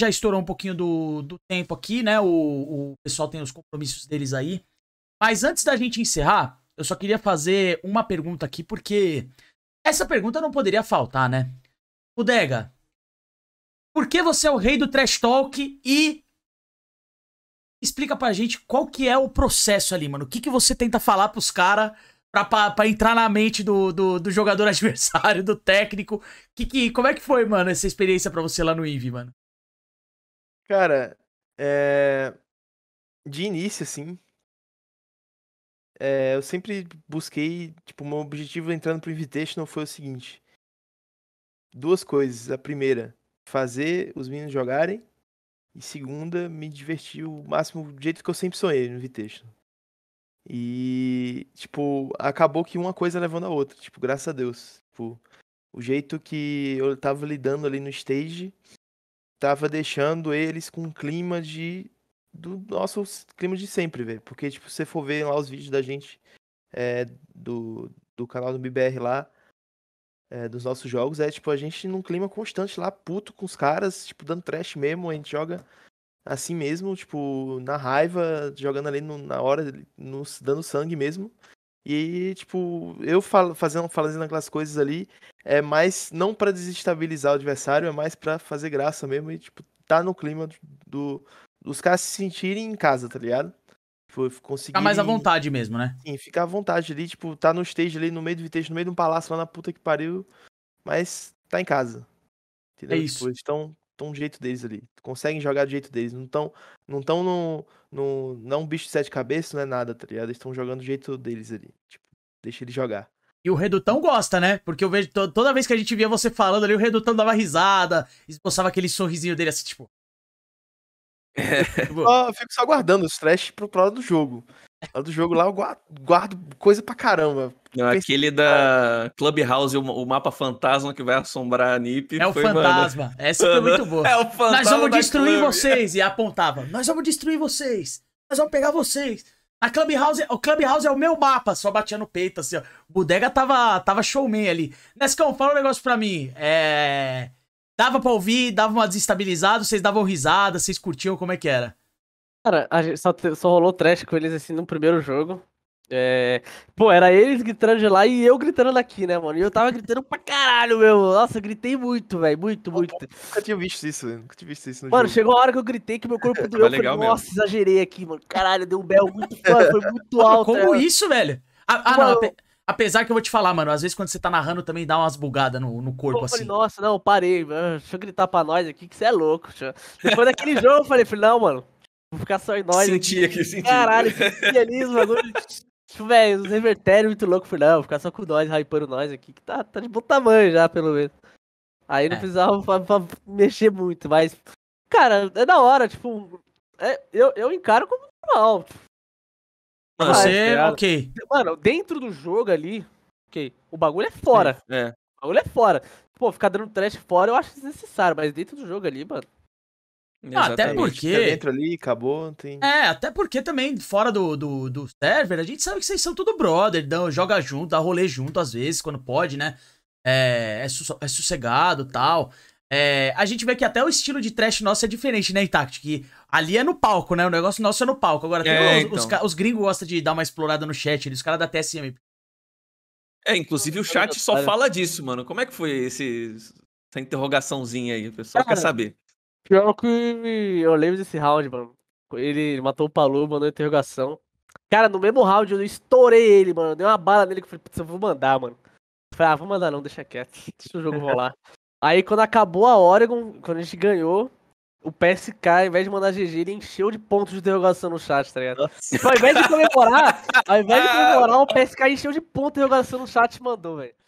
já estourou um pouquinho do, do tempo aqui, né? O, o pessoal tem os compromissos deles aí. Mas antes da gente encerrar, eu só queria fazer uma pergunta aqui, porque essa pergunta não poderia faltar, né? Bodega, por que você é o rei do trash talk e explica pra gente qual que é o processo ali, mano? O que, que você tenta falar pros caras pra, pra, pra, entrar na mente do, do, do jogador adversário, do técnico? Que, que, como é que foi, mano, essa experiência pra você lá no invi, mano? Cara, é... de início, assim, é... eu sempre busquei, tipo, meu objetivo entrando pro Invitational foi o seguinte. Duas coisas. A primeira, fazer os meninos jogarem. E segunda, me divertir o máximo do jeito que eu sempre sonhei no Invitational. E, tipo, acabou que uma coisa levando a outra, tipo, graças a Deus. Tipo, o jeito que eu tava lidando ali no stage tava deixando eles com um clima de. do nosso clima de sempre, velho. Porque, tipo, se você for ver lá os vídeos da gente é, do, do canal do BBR lá, é, dos nossos jogos, é tipo, a gente num clima constante lá, puto com os caras, tipo, dando trash mesmo, a gente joga assim mesmo, tipo, na raiva, jogando ali no, na hora, nos dando sangue mesmo. E, tipo, eu falo, fazendo, fazendo aquelas coisas ali, é mais não para desestabilizar o adversário, é mais para fazer graça mesmo e, tipo, tá no clima do, dos caras se sentirem em casa, tá ligado? Tipo, conseguir. Ficar mais à vontade mesmo, né? Sim, ficar à vontade ali, tipo, tá no stage ali, no meio do vintage, no meio de um palácio lá na puta que pariu, mas tá em casa. É Entendeu? É isso. Tipo, eles estão estão do jeito deles ali. Conseguem jogar do jeito deles. Não estão não tão no, no. Não um bicho de sete cabeças, não é nada, tá ligado? Eles estão jogando do jeito deles ali. Tipo, deixa ele jogar. E o Redutão gosta, né? Porque eu vejo toda vez que a gente via você falando ali, o Redutão dava risada, esboçava aquele sorrisinho dele assim, tipo. É. Tipo, eu fico só guardando os trash pro lado do jogo. A do jogo lá eu guardo, guardo coisa pra caramba. Não, aquele da Clubhouse, o, o mapa fantasma que vai assombrar a NIP. É o foi, fantasma. Mano. Essa foi muito boa. É o fantasma. Nós vamos destruir vocês. E apontava. Nós vamos destruir vocês. Nós vamos pegar vocês. A Clubhouse, o Clubhouse é o meu mapa. Só batia no peito, assim, ó. Bodega tava, tava showman ali. Nescão, fala um negócio pra mim. É. Dava pra ouvir, dava uma desestabilizada, vocês davam risada, vocês curtiam, como é que era? Cara, a gente só, só rolou trash com eles assim no primeiro jogo. É... Pô, era eles gritando de lá e eu gritando daqui, né, mano? E eu tava gritando pra caralho, meu. Nossa, eu gritei muito, velho. Muito, eu muito. Nunca tinha visto isso, velho. Nunca tinha visto isso. mano, jogo. chegou a hora que eu gritei que meu corpo doeu. Falei, Nossa, mesmo. exagerei aqui, mano. Caralho, deu um bel muito foi muito alto. Como né, isso, velho? Ah, ah mano, não. Apesar que eu vou te falar, mano, às vezes quando você tá narrando também dá umas bugadas no, no corpo, eu falei, assim. Nossa, não, parei, mano. Deixa eu gritar pra nós aqui que você é louco. Deixa... Depois daquele jogo eu falei, não, mano, Vou ficar só em nós. Sentia aqui, sentia. Caralho, sentia ali os bagulhos. Tipo, velho, os revertérios muito loucos por não, ficar só com nós, hypando nós aqui, que tá, tá de bom tamanho já, pelo menos. Aí não é. precisava pra, pra mexer muito, mas. Cara, é da hora, tipo. É, eu, eu encaro como normal. Tipo, você, tá ok. Mano, dentro do jogo ali, ok. O bagulho é fora. É. O bagulho é fora. Pô, ficar dando trash fora eu acho desnecessário, mas dentro do jogo ali, mano. Ah, até porque. Fica dentro ali, acabou, tem... É, até porque também, fora do, do, do, server, a gente sabe que vocês são tudo brother, dão, joga junto, dá rolê junto às vezes, quando pode, né? É, é, su é sossegado tal. É, a gente vê que até o estilo de trash nosso é diferente, né, Intact? Que ali é no palco, né? O negócio nosso é no palco. Agora, é, os, então. os, os gringos gostam de dar uma explorada no chat, eles, os caras da TSM. É, inclusive o chat só fala disso, mano. Como é que foi esse, essa interrogaçãozinha aí? O pessoal cara, quer saber. Pior que eu lembro desse round, mano. Ele matou o Palu, mandou interrogação. Cara, no mesmo round eu estourei ele, mano. Dei uma bala nele que eu falei, putz, eu vou mandar, mano. Eu falei, ah, vou mandar não, deixa quieto. Deixa o jogo rolar. Aí quando acabou a Oregon, quando a gente ganhou, o PSK, ao invés de mandar GG, ele encheu de pontos de interrogação no chat, tá ligado? Tipo, ao invés de comemorar, ao invés de comemorar, o PSK encheu de ponto de interrogação no chat e mandou, velho.